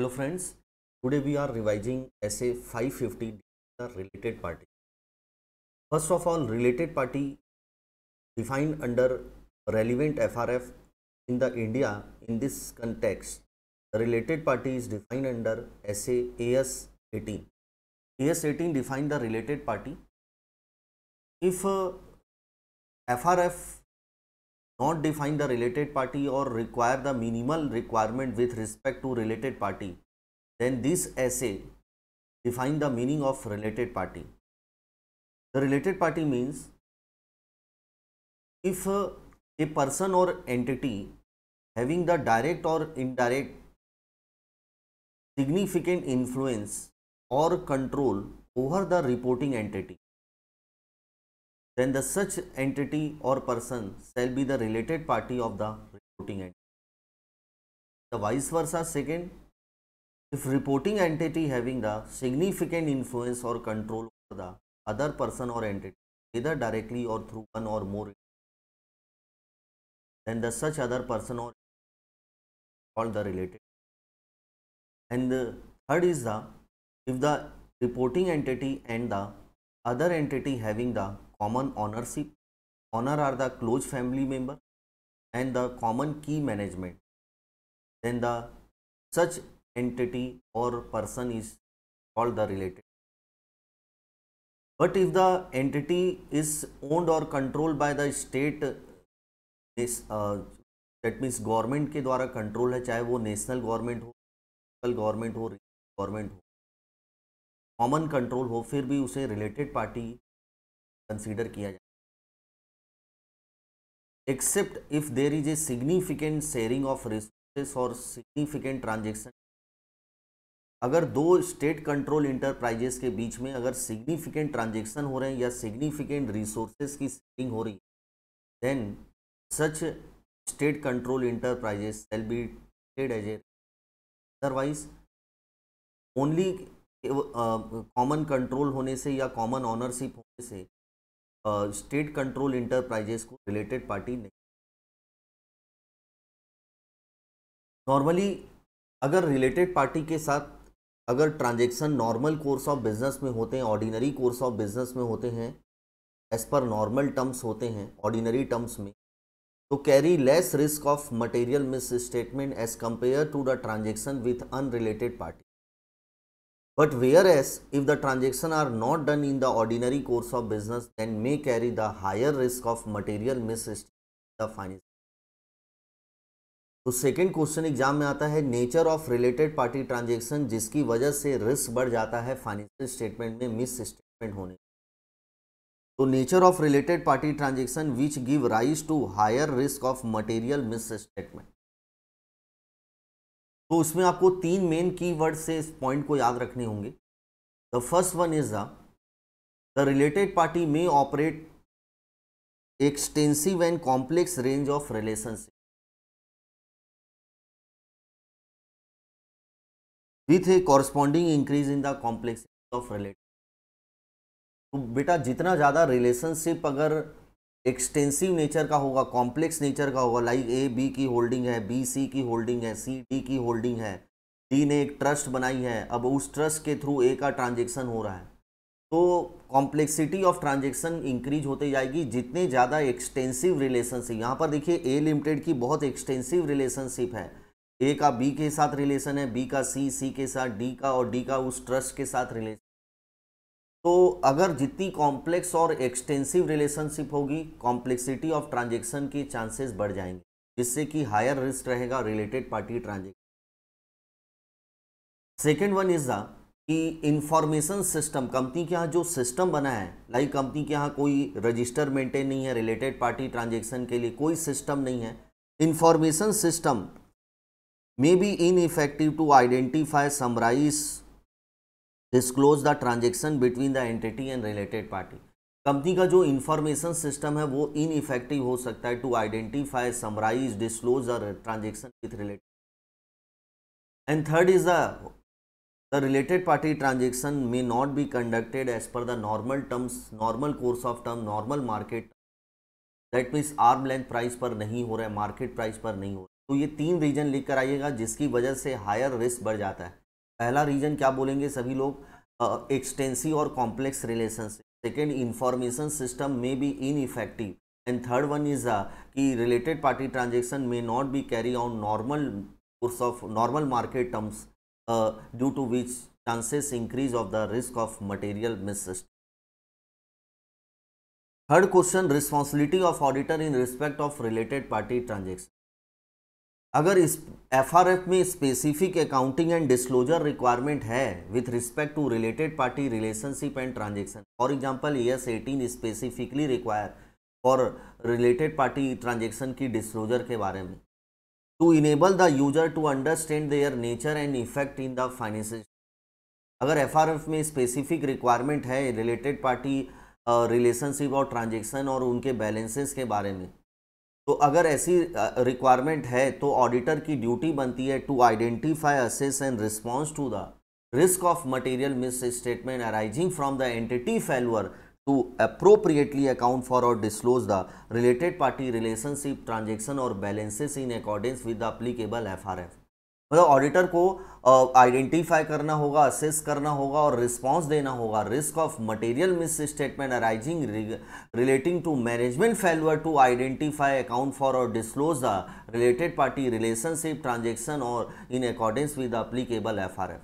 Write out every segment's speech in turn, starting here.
Hello friends today we are revising AS 550 fifty related party first of all related party defined under relevant F R F in the India in this context related party is defined under S AS AS 18 S eighteen define the related party if F R F not define the related party or require the minimal requirement with respect to related party, then this essay define the meaning of related party. The related party means if a person or entity having the direct or indirect significant influence or control over the reporting entity then the such entity or person shall be the related party of the reporting entity. The vice versa second, if reporting entity having the significant influence or control over the other person or entity, either directly or through one or more, then the such other person or called the related. And the third is the if the reporting entity and the other entity having the common ownership. Owner are the close family member and the common key management. Then the such entity or person is called the related. But if the entity is owned or controlled by the state, this uh, that means government के द्वारा control है चाहे वो national government हो local government हो government हो common control हो फिर भी उसे रिलेटेड पार्टी कंसीडर किया जाए except if there is a significant sharing of resources और सिग्निफिकेंट ट्रांजेक्शन अगर दो स्टेट कंट्रोल इंटरप्राइजेस के बीच में अगर सिग्निफिकेंट ट्रांजेक्शन हो रहे हैं या सिग्निफिकेंट रिसोर्सेज की शेयरिंग हो रही है then such state control enterprises shall be treated as a otherwise only common control होने से या कॉमन ऑनरशिप होने से स्टेट कंट्रोल इंटरप्राइजेस को रिलेटेड पार्टी नहीं नॉर्मली अगर रिलेटेड पार्टी के साथ अगर transaction normal course of business में होते हैं ऑर्डिनरी कोर्स ऑफ बिजनेस में होते हैं एज पर नॉर्मल टर्म्स होते हैं ऑर्डिनरी टर्म्स में तो carry less risk of material misstatement as compare to the transaction with unrelated party But whereas if the transaction are not done in the ordinary course of business then may carry the higher risk of material misstatement the financial तो second question exam में आता है nature of related party transaction जिसकी वजह से risk बढ़ जाता है फाइनेंशियल स्टेटमेंट में मिस स्टेटमेंट होने तो nature of related party transaction which give rise to higher risk of material misstatement तो उसमें आपको तीन मेन की वर्ड से इस पॉइंट को याद रखने होंगे the first one is the related party may operate extensive and complex range of relationship with a corresponding increase in the complex of relative तो बेटा जितना ज़्यादा रिलेशनशिप अगर एक्सटेंसिव नेचर का होगा कॉम्प्लेक्स नेचर का होगा लाइक ए बी की होल्डिंग है बी सी की होल्डिंग है सी डी की होल्डिंग है डी ने एक ट्रस्ट बनाई है अब उस ट्रस्ट के थ्रू ए का ट्रांजेक्शन हो रहा है तो कॉम्प्लेक्सिटी ऑफ ट्रांजेक्शन इंक्रीज होते जाएगी जितने ज़्यादा एक्सटेंसिव रिलेशनशिप यहाँ पर देखिए ए लिमिटेड की बहुत एक्सटेंसिव रिलेशनशिप है ए का बी के साथ रिलेशन है बी का सी सी के साथ डी का और डी का उस ट्रस्ट के साथ रिलेशन तो अगर जितनी कॉम्प्लेक्स और एक्सटेंसिव रिलेशनशिप होगी कॉम्प्लेक्सिटी ऑफ ट्रांजेक्शन की चांसेस बढ़ जाएंगे जिससे कि हायर रिस्क रहेगा related party transaction second one is the कि इंफॉर्मेशन सिस्टम कंपनी के यहाँ जो सिस्टम बना है लाइक कंपनी के यहाँ कोई रजिस्टर मेंटेन नहीं है रिलेटेड पार्टी ट्रांजेक्शन के लिए कोई सिस्टम नहीं है information system may be ineffective to identify summarise disclose the transaction between the entity and related party company का जो इन्फॉर्मेशन सिस्टम है वो इन इफेक्टिव हो सकता है to identify summarise disclose the transaction with related and third is the related party transaction may not be conducted as per the normal terms normal course of term normal market that means arm length price पर नहीं हो रहा है market price पर नहीं हो रहा तो ये तीन रीजन लिख कर आइएगा जिसकी वजह से हायर रिस्क बढ़ जाता है पहला रीजन क्या बोलेंगे सभी लोग एक्सटेंसिव और complex relationship second information system में be ineffective and third one is कि related party transaction may not be carry on normal course of normal market terms due to which chances increase of the risk of material miss third question responsibility of auditor in respect of related party transaction अगर इस F में specific accounting and disclosure requirement है with respect to related party relationship and transaction for example S eighteen specifically require for related party transaction की disclosure के बारे में to enable the user to understand their nature and effect in the finance अगर F में specific requirement है related party relationship और transaction और उनके बैलेंसेस के बारे में तो अगर ऐसी रिक्वायरमेंट है तो ऑडिटर की ड्यूटी बनती है to identify assess and response to the risk of material misstatement arising from the entity failure to appropriately account for और disclose the related party relationship transaction और balances in accordance with the applicable F R F मतलब auditor को identify करना होगा assess करना होगा और response देना होगा risk of material misstatement arising relating to management failure to identify account for और disclose the related party relationship transaction और in accordance with applicable F R F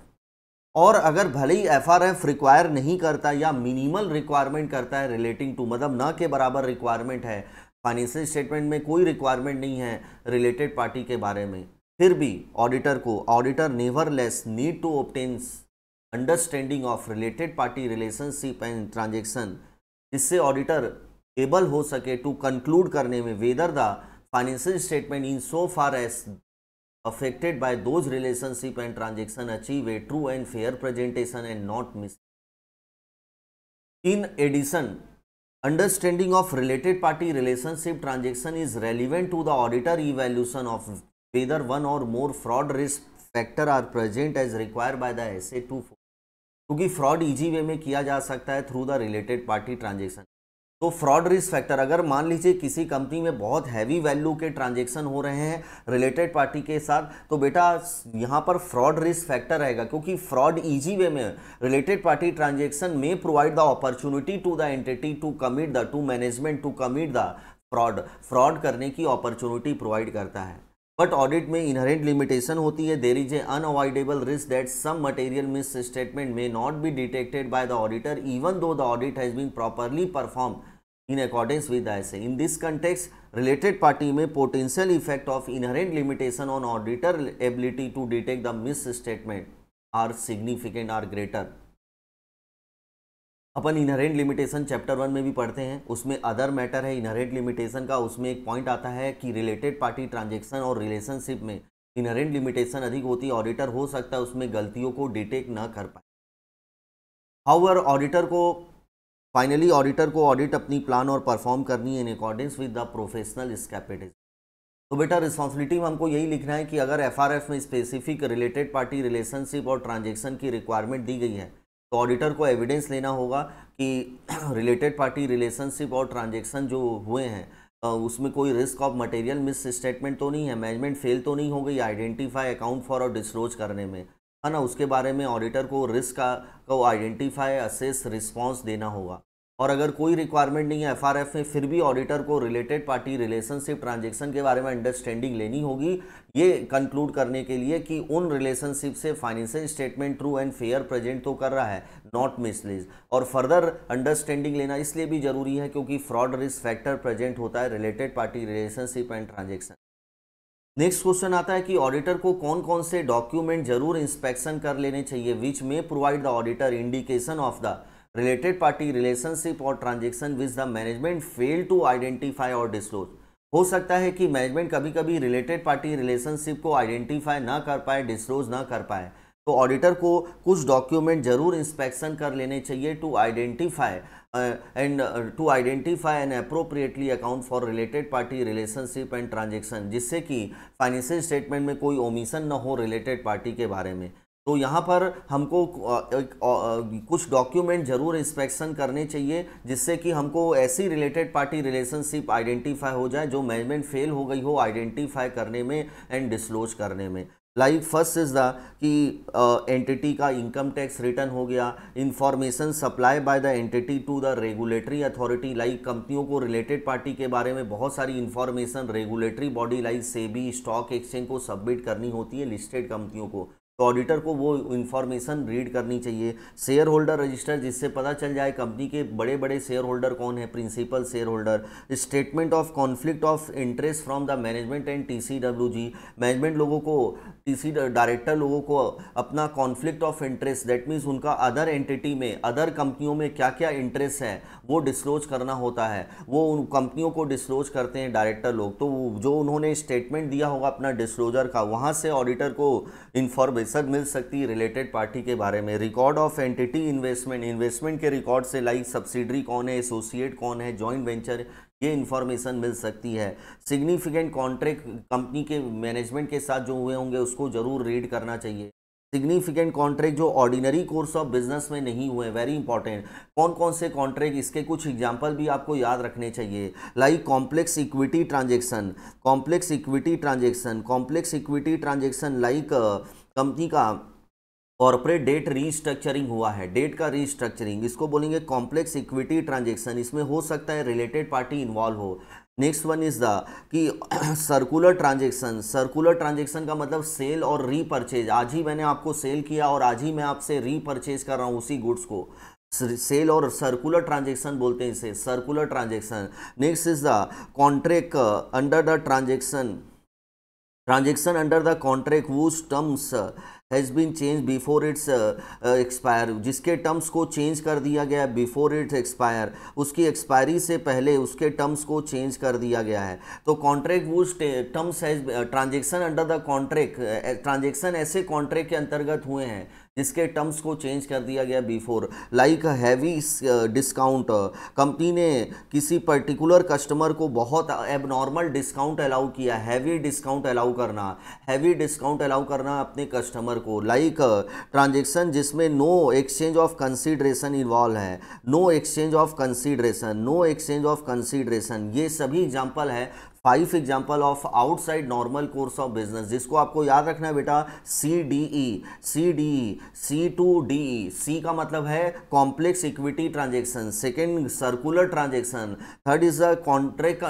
और अगर भले ही एफ आर एफ रिक्वायर नहीं करता या minimal requirement करता है रिलेटिंग टू मतलब न के बराबर रिक्वायरमेंट है फाइनेंशियल स्टेटमेंट में कोई रिक्वायरमेंट नहीं है रिलेटेड पार्टी के बारे में फिर भी ऑडिटर को auditor nevertheless need to obtains understanding of related party relationship and transaction जिससे ऑडिटर एबल हो सके टू कंक्लूड करने में whether the financial statement in so far as affected by those relationship and transaction achieve a true and fair presentation and not miss in addition understanding of related party relationship transaction is relevant to the auditor evaluation of whether one or more fraud risk factor are present as required by the SA 240 क्योंकि fraud easy way में किया जा सकता है through the related party transaction तो fraud risk factor अगर मान लीजिए किसी कंपनी में बहुत हैवी वैल्यू के ट्रांजेक्शन हो रहे हैं रिलेटेड पार्टी के साथ तो बेटा यहाँ पर फ्रॉड रिस्क फैक्टर रहेगा क्योंकि फ्रॉड इजी वे में रिलेटेड पार्टी ट्रांजेक्शन में provide the opportunity to the entity to commit the to management to commit the fraud fraud करने की अपॉर्चुनिटी प्रोवाइड करता है बट ऑडिट में इनहरेंट लिमिटेशन होती है there is a unavoidable risk that some material misstatement may not be detected by the auditor even though the audit has been properly perform in accordance with AS in this context related party में potential effect of inherent limitation on auditor ability to detect the misstatement are significant are greater upon inherent limitation chapter one में भी पढ़ते हैं उसमें other matter है inherent limitation का उसमें एक पॉइंट आता है कि रिलेटेड पार्टी ट्रांजेक्शन और रिलेशनशिप में इनहरेंट लिमिटेशन अधिक होती है ऑडिटर हो सकता है उसमें गलतियों को डिटेक्ट ना कर पाए हाउअर ऑडिटर को फाइनली ऑडिटर को ऑडिट अपनी प्लान और परफॉर्म करनी है in accordance with the professional skepticism तो बेटा रिस्पॉन्सिबिलिटी हमको यही लिखना है कि अगर एफ में स्पेसिफिक रिलेटेड पार्टी रिलेशनशिप और ट्रांजेक्शन की रिक्वायरमेंट दी गई है तो ऑडिटर को एविडेंस लेना होगा कि रिलेटेड पार्टी रिलेशनशिप और ट्रांजेक्शन जो हुए हैं उसमें कोई risk of material misstatement तो नहीं है मैनेजमेंट फेल तो नहीं हो गई आइडेंटिफाई अकाउंट फॉर और डिस्क्लोज करने में है ना उसके बारे में ऑडिटर को रिस्क का को आइडेंटिफाई असेस रिस्पॉन्स देना होगा और अगर कोई रिक्वायरमेंट नहीं है एफआरएफ में फिर भी ऑडिटर को रिलेटेड पार्टी रिलेशनशिप ट्रांजेक्शन के बारे में अंडरस्टैंडिंग लेनी होगी ये कंक्लूड करने के लिए कि उन रिलेशनशिप से financial statement true and fair present तो कर रहा है नॉट मिसलीज और फर्दर अंडरस्टैंडिंग लेना इसलिए भी जरूरी है क्योंकि फ्रॉड रिस्क फैक्टर प्रेजेंट होता है related party relationship and transaction next question आता है कि ऑडिटर को कौन कौन से डॉक्यूमेंट जरूर इंस्पेक्शन कर लेने चाहिए विच में provide the auditor indication of the related party relationship और transaction with the management fail to identify और disclose हो सकता है कि मैनेजमेंट कभी कभी रिलेटेड पार्टी रिलेशनशिप को आइडेंटिफाई ना कर पाए डिस्कलोज ना कर पाए तो ऑडिटर को कुछ डॉक्यूमेंट जरूर इंस्पेक्शन कर लेने चाहिए to identify and to identify and appropriately account for related party relationship and transaction जिससे कि फाइनेंशियल स्टेटमेंट में कोई ओमिशन ना हो रिलेटेड पार्टी के बारे में तो यहाँ पर हमको कुछ डॉक्यूमेंट ज़रूर इंस्पेक्शन करने चाहिए जिससे कि हमको ऐसी रिलेटेड पार्टी रिलेशनशिप आइडेंटिफाई हो जाए जो मैनेजमेंट फेल हो गई हो आइडेंटिफाई करने में एंड डिस्लोज करने में लाइक फर्स्ट इज़ द कि एंटिटी का इनकम टैक्स रिटर्न हो गया information supply by the entity to the regulatory authority like कंपनियों को रिलेटेड पार्टी के बारे में बहुत सारी information regulatory body like SEBI stock exchange को सबमिट करनी होती है लिस्टेड कंपनियों को तो ऑडिटर को वो इन्फॉर्मेशन रीड करनी चाहिए शेयर होल्डर रजिस्टर जिससे पता चल जाए कंपनी के बड़े बड़े शेयर होल्डर कौन है principal shareholder statement of conflict of interest from the management and T C W G management लोगों को टी सी डायरेक्टर लोगों को अपना conflict of interest that means उनका अदर एंटिटी में अदर कंपनियों में क्या क्या इंटरेस्ट है वो डिस्क्लोज करना होता है वो उन कंपनियों को डिस्क्लोज करते हैं डायरेक्टर लोग तो जो उन्होंने स्टेटमेंट दिया होगा अपना डिस्क्लोजर का वहाँ से ऑडिटर को इन्फॉर्मेशन मिल सकती है रिलेटेड पार्टी के बारे में record of entity investment investment के रिकॉर्ड से लाइक सब्सिडरी कौन है एसोसिएट कौन है जॉइंट वेंचर ये इन्फॉर्मेशन मिल सकती है सिग्निफिकेंट कॉन्ट्रैक्ट कंपनी के मैनेजमेंट के साथ जो हुए होंगे उसको ज़रूर रीड करना चाहिए सिग्निफिकेंट कॉन्ट्रैक्ट जो ऑर्डिनरी कोर्स ऑफ बिजनेस में नहीं हुए वेरी इंपॉर्टेंट कौन कौन से कॉन्ट्रैक्ट इसके कुछ एग्जाम्पल भी आपको याद रखने चाहिए like complex equity transaction complex equity transaction complex equity transaction like company का कॉर्पोरेट डेट रीस्ट्रक्चरिंग हुआ है डेट का रीस्ट्रक्चरिंग इसको बोलेंगे कॉम्प्लेक्स इक्विटी ट्रांजेक्शन इसमें हो सकता है रिलेटेड पार्टी इन्वॉल्व हो नेक्स्ट वन इज़ द कि सर्कुलर ट्रांजेक्शन सर्कुलर ट्रांजेक्शन का मतलब सेल और रीपरचेज आज ही मैंने आपको सेल किया और आज ही मैं आपसे रीपरचेज कर रहा हूँ उसी गुड्स को सेल और सर्कुलर ट्रांजेक्शन बोलते हैं इसे circular transaction next is the contract under the transaction transaction under the contract whose terms has been change before its expire जिसके टर्म्स को चेंज कर दिया गया है बिफोर इट्स एक्सपायर उसकी एक्सपायरी से पहले उसके टर्म्स को चेंज कर दिया गया है तो कॉन्ट्रैक्ट वो terms has transaction under the contract transaction ऐसे कॉन्ट्रैक्ट के अंतर्गत हुए हैं जिसके टर्म्स को चेंज कर दिया गया before like heavy discount company ने किसी पर्टिकुलर कस्टमर को बहुत एबनॉर्मल डिस्काउंट अलाउ किया हैवी डिस्काउंट अलाउ करना हैवी डिस्काउंट अलाउ करना अपने कस्टमर को लाइक ट्रांजेक्शन uh, जिसमें no exchange of consideration involve है no exchange of consideration no exchange of consideration ये सभी एग्जाम्पल है five example of outside normal course of business जिसको आपको याद रखना है बेटा C D E C D E C to D E C का मतलब है complex equity transaction second circular transaction third is the contract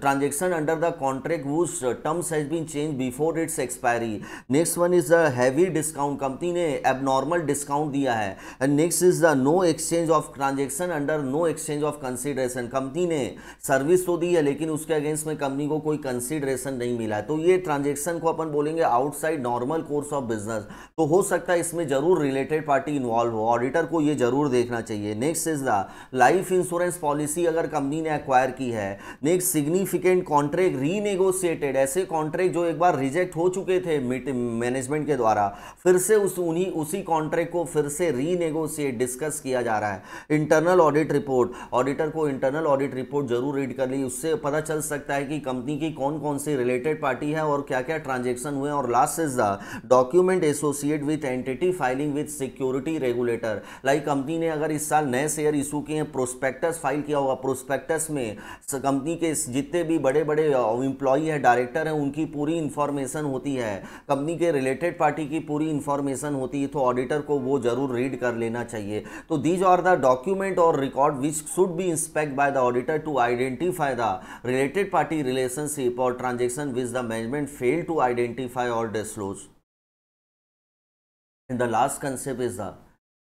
transaction under the contract whose terms has been change before its expiry next one is the heavy discount company ने abnormal discount दिया है and next is the no exchange of transaction under no exchange of consideration company ने service तो दी है लेकिन उसके against में कंपनी कंपनी को कोई कंसिडरेशन नहीं मिला तो ये ट्रांजेक्शन को अपन बोलेंगे outside normal course of business तो हो सकता है इसमें जरूर रिलेटेड पार्टी इन्वॉल्व हो ऑडिटर को ये जरूर देखना चाहिए next is the life insurance policy अगर कंपनी ने एक्वायर की है नेक्स्ट सिग्निफिकेंट कॉन्ट्रैक्ट रीनेगोशिएटेड ऐसे कॉन्ट्रैक्ट जो एक बार रिजेक्ट हो चुके थे मैनेजमेंट के द्वारा फिर से उस उन्हीं उसी कॉन्ट्रैक्ट को फिर से रीनेगोशिएट डिस्कस किया जा रहा है इंटरनल ऑडिट रिपोर्ट ऑडिटर को इंटरनल ऑडिट रिपोर्ट जरूर रीड कर ली उससे पता चल सकता है कि कंपनी की कौन कौन सी रिलेटेड पार्टी है और क्या क्या ट्रांजेक्शन हुए और last is the document associate with entity filing with security regulator like company ने अगर इस साल नए शेयर इशू किए हैं प्रोस्पेक्टस फाइल किया होगा प्रोस्पेक्टस में कंपनी के जितने भी बड़े बड़े इंप्लॉई है डायरेक्टर हैं उनकी पूरी इंफॉर्मेशन होती है कंपनी के रिलेटेड पार्टी की पूरी इंफॉर्मेशन होती है तो ऑडिटर को वो जरूर रीड कर लेना चाहिए तो दीज आर द डॉक्यूमेंट और record which should be inspect by the auditor to identify the related party relationship or transaction which the management failed to identify or disclose and the last concept is the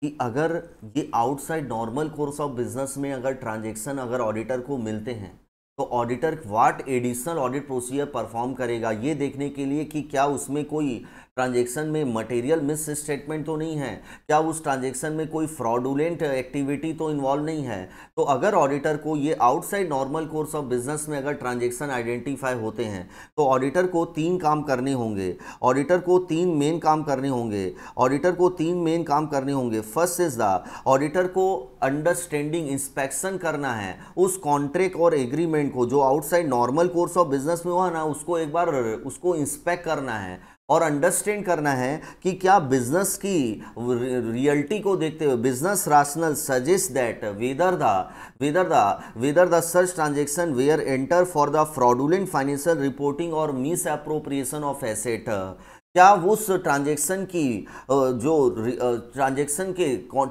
कि अगर ये outside normal course of business में अगर transaction अगर auditor को मिलते हैं तो auditor what additional audit procedure perform करेगा ये देखने के लिए कि क्या उसमें कोई ट्रांजेक्शन में मटेरियल मिस स्टेटमेंट तो नहीं है क्या उस ट्रांजेक्शन में कोई फ्रॉडुलेंट एक्टिविटी तो इन्वॉल्व नहीं है तो अगर ऑडिटर को ये outside normal course of business में अगर ट्रांजेक्शन आइडेंटिफाई होते हैं तो ऑडिटर को तीन काम करने होंगे ऑडिटर को तीन मेन काम करने होंगे ऑडिटर को तीन मेन काम करने होंगे फर्स्ट इज द ऑडिटर को अंडरस्टैंडिंग इंस्पेक्शन करना है उस कॉन्ट्रैक्ट और एग्रीमेंट को जो outside normal course of business में हुआ ना उसको एक बार उसको इंस्पेक्ट करना है और अंडरस्टैंड करना है कि क्या बिजनेस की रियलिटी को देखते हुए business rational suggest that whether the whether the whether the सर्च transaction were enter for the fraudulent financial reporting और मिस अप्रोप्रिएशन ऑफ एसेट क्या उस ट्रांजेक्शन की जो ट्रांजेक्शन के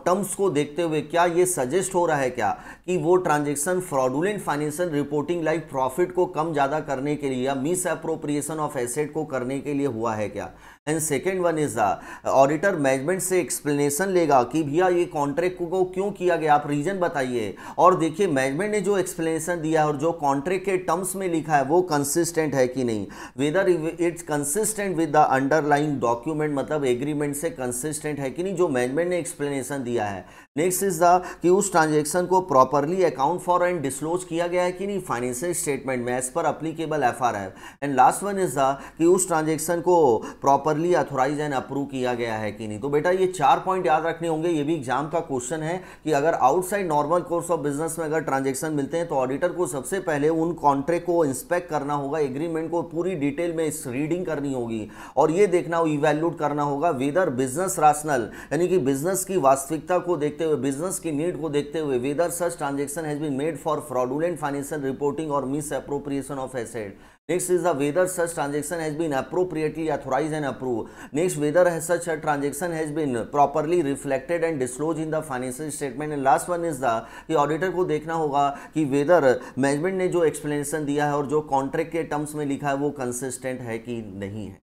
टर्म्स को देखते हुए क्या ये सजेस्ट हो रहा है क्या कि वो transaction fraudulent financial reporting like profit को कम ज़्यादा करने के लिए या मिस अप्रोप्रिएशन ऑफ एसेट को करने के लिए हुआ है क्या and second one is the auditor management से एक्सप्लेनेशन लेगा कि भैया ये कॉन्ट्रैक्ट को क्यों किया गया आप रीज़न बताइए और देखिए मैनेजमेंट ने जो एक्सप्लेनेशन दिया है और जो कॉन्ट्रैक्ट के टर्म्स में लिखा है वो कंसिस्टेंट है कि नहीं whether its consistent with the underline document मतलब एग्रीमेंट से कंसिस्टेंट है कि नहीं जो मैनेजमेंट ने एक्सप्लेनेशन दिया है नेक्स्ट इज द कि उस ट्रांजेक्शन को properly account for and disclose किया गया है कि नहीं फाइनेंशियल स्टेटमेंट में as per applicable F and last one is the कि उस ट्रांजेक्शन को proper properly authorize and approve किया गया है कि नहीं तो बेटा ये चार पॉइंट याद रखने होंगे ये भी एग्जाम का क्वेश्चन है कि अगर outside normal course of business में अगर ट्रांजेक्शन मिलते हैं तो ऑडिटर को सबसे पहले उन कॉन्ट्रैक्ट को इंस्पेक्ट करना होगा एग्रीमेंट को पूरी डिटेल में रीडिंग करनी होगी और ये देखना हो इवेल्यूट करना होगा वेदर बिजनेस राशनल यानी कि बिजनेस की वास्तविकता को देखते हुए बिजनेस की नीड को देखते हुए whether such transaction has been made for fraudulent financial reporting और misappropriation of asset Next is the whether such transaction has been appropriately authorized and approved. Next, whether such a transaction has been properly reflected and disclosed in the financial statement. And last one is the कि auditor को देखना होगा कि weather management ने जो explanation दिया है और जो कॉन्ट्रैक्ट के टर्म्स में लिखा है वो कंसिस्टेंट है कि नहीं है